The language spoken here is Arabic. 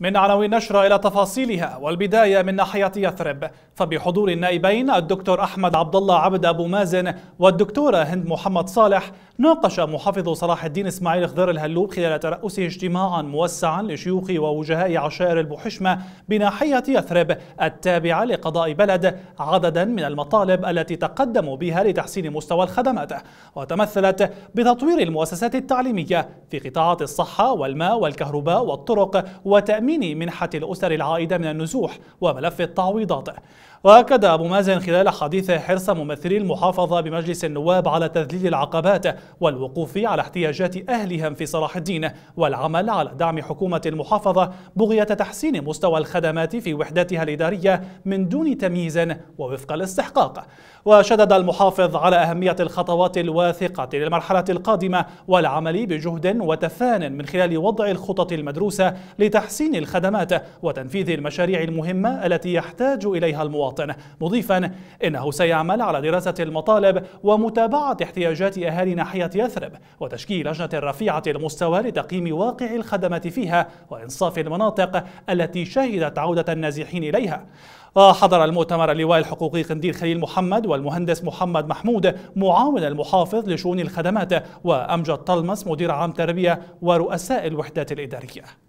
من عناوين نشرة إلى تفاصيلها والبداية من ناحية يثرب فبحضور النائبين الدكتور أحمد عبد الله عبد أبو مازن والدكتورة هند محمد صالح ناقش محافظ صلاح الدين إسماعيل خضر الهلوب خلال ترأسه اجتماعا موسعا لشيوخ ووجهاء عشائر البحشمة بناحية يثرب التابعة لقضاء بلد عددا من المطالب التي تقدموا بها لتحسين مستوى الخدمات وتمثلت بتطوير المؤسسات التعليمية في قطاعات الصحة والماء والكهرباء والطرق وتأمين تأمين منحة الأسر العائدة من النزوح وملف التعويضات وأكد أبو مازن خلال حديثه حرص ممثلي المحافظة بمجلس النواب على تذليل العقبات والوقوف على احتياجات أهلهم في صلاح الدين والعمل على دعم حكومة المحافظة بغية تحسين مستوى الخدمات في وحداتها الإدارية من دون تمييز ووفق الاستحقاق وشدد المحافظ على أهمية الخطوات الواثقة للمرحلة القادمة والعمل بجهد وتفان من خلال وضع الخطط المدروسة لتحسين الخدمات وتنفيذ المشاريع المهمة التي يحتاج إليها المواطن مضيفا إنه سيعمل على دراسة المطالب ومتابعة احتياجات أهالي ناحية يثرب وتشكيل لجنة رفيعة المستوى لتقييم واقع الخدمات فيها وإنصاف المناطق التي شهدت عودة النازحين إليها حضر المؤتمر اللواء الحقوقي قنديل خليل محمد والمهندس محمد محمود معاون المحافظ لشؤون الخدمات وأمجد طلمس مدير عام تربية ورؤساء الوحدات الإدارية